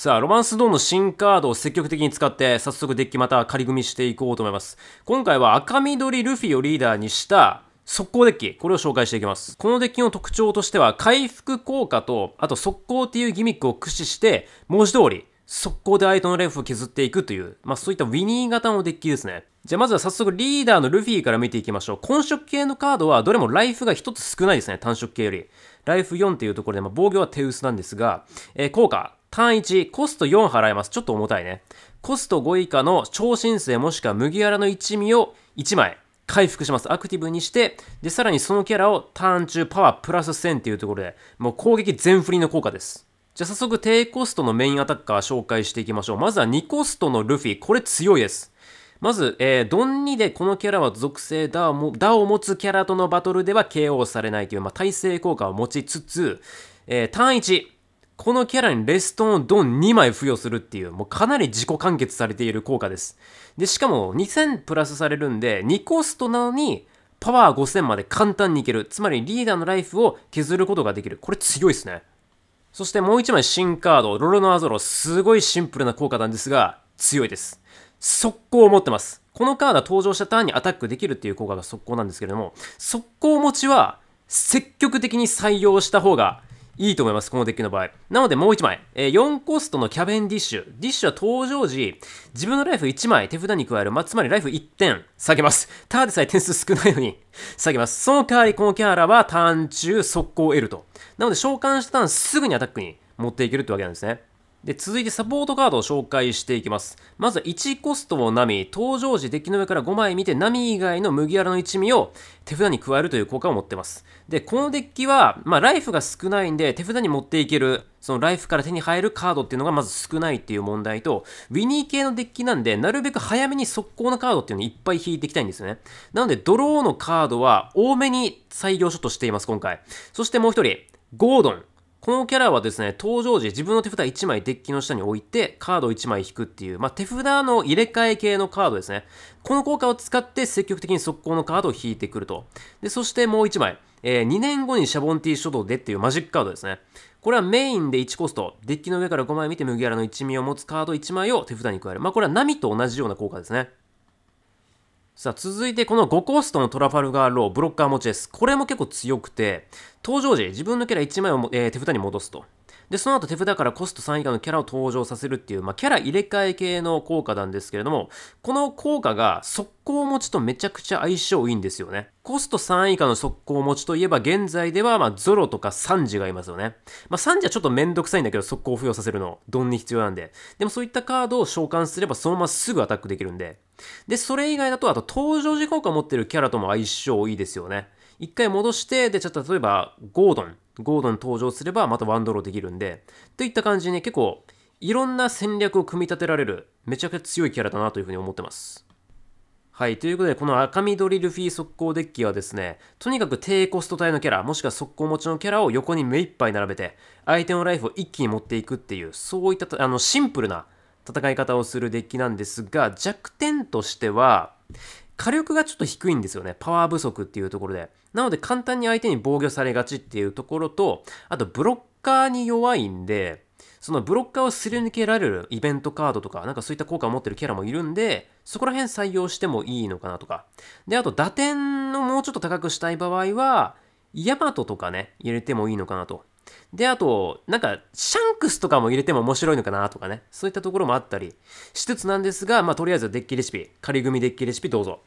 さあ、ロマンスドーンの新カードを積極的に使って、早速デッキまた仮組みしていこうと思います。今回は赤緑ルフィをリーダーにした、速攻デッキ、これを紹介していきます。このデッキの特徴としては、回復効果と、あと速攻っていうギミックを駆使して、文字通り、速攻で相手のレフを削っていくという、まあそういったウィニー型のデッキですね。じゃあまずは早速リーダーのルフィから見ていきましょう。混色系のカードはどれもライフが1つ少ないですね、単色系より。ライフ4っていうところで、まあ防御は手薄なんですが、えー、効果、単1、コスト4払います。ちょっと重たいね。コスト5以下の超新星もしくは麦わらの一味を1枚回復します。アクティブにして、で、さらにそのキャラをターン中パワープラス1000っていうところで、もう攻撃全振りの効果です。じゃあ早速低コストのメインアタッカー紹介していきましょう。まずは2コストのルフィ。これ強いです。まず、えー、ドン2でこのキャラは属性ダをダを持つキャラとのバトルでは KO されないという、まあ、耐性効果を持ちつつ、えー、ターン1、このキャラにレストンをドン2枚付与するっていう、もうかなり自己完結されている効果です。で、しかも2000プラスされるんで、2コストなのに、パワー5000まで簡単にいける。つまりリーダーのライフを削ることができる。これ強いですね。そしてもう1枚新カード、ロロノアゾロ、すごいシンプルな効果なんですが、強いです。速攻を持ってます。このカードは登場したターンにアタックできるっていう効果が速攻なんですけれども、速攻持ちは積極的に採用した方がいいと思います、このデッキの場合。なのでもう1枚、えー、4コストのキャベンディッシュ。ディッシュは登場時、自分のライフ1枚手札に加える、まあ、つまりライフ1点下げます。ただでさえ点数少ないのに下げます。その代わりこのキャラはターン中速攻を得ると。なので召喚したターンすぐにアタックに持っていけるってわけなんですね。で、続いてサポートカードを紹介していきます。まずは1コストをナミ、登場時デッキの上から5枚見て、ナミ以外の麦わらの一味を手札に加えるという効果を持ってます。で、このデッキは、まあ、ライフが少ないんで、手札に持っていける、そのライフから手に入るカードっていうのがまず少ないっていう問題と、ウィニー系のデッキなんで、なるべく早めに速攻のカードっていうのをいっぱい引いていきたいんですよね。なので、ドローのカードは多めに採用書としています、今回。そしてもう一人、ゴードン。このキャラはですね、登場時、自分の手札1枚デッキの下に置いて、カード1枚引くっていう、まあ、手札の入れ替え系のカードですね。この効果を使って積極的に速攻のカードを引いてくると。で、そしてもう1枚。えー、2年後にシャボンティー書道でっていうマジックカードですね。これはメインで1コスト、デッキの上から5枚見て麦わらの一味を持つカード1枚を手札に加える。まあ、これは波と同じような効果ですね。さあ、続いてこの5コーストのトラファルガーロー、ブロッカー持ちです。これも結構強くて、登場時、自分のキャラ1枚を、えー、手札に戻すと。で、その後手札からコスト3以下のキャラを登場させるっていう、まあ、キャラ入れ替え系の効果なんですけれども、この効果が速攻持ちとめちゃくちゃ相性いいんですよね。コスト3以下の速攻持ちといえば、現在では、まあ、ゾロとかサンジがいますよね。まあ、サンジはちょっとめんどくさいんだけど、速攻付与させるの、ドンに必要なんで。でもそういったカードを召喚すれば、そのまますぐアタックできるんで。で、それ以外だと、あと登場時効果持ってるキャラとも相性いいですよね。一回戻して、で、ちょっと例えば、ゴードン。ゴードン登場すればまたワンドローできるんで、といった感じに、ね、結構いろんな戦略を組み立てられる、めちゃくちゃ強いキャラだなというふうに思ってます。はい。ということで、この赤緑ルフィ速攻デッキはですね、とにかく低コスト帯のキャラ、もしくは速攻持ちのキャラを横に目いっぱい並べて、相手のライフを一気に持っていくっていう、そういったあのシンプルな戦い方をするデッキなんですが、弱点としては、火力がちょっと低いんですよね。パワー不足っていうところで。なので簡単に相手に防御されがちっていうところと、あとブロッカーに弱いんで、そのブロッカーをすり抜けられるイベントカードとか、なんかそういった効果を持ってるキャラもいるんで、そこら辺採用してもいいのかなとか。で、あと打点をもうちょっと高くしたい場合は、ヤマトとかね、入れてもいいのかなと。で、あと、なんか、シャンクスとかも入れても面白いのかなとかね、そういったところもあったりしつつなんですが、まあ、とりあえずデッキレシピ、仮組デッキレシピどうぞ。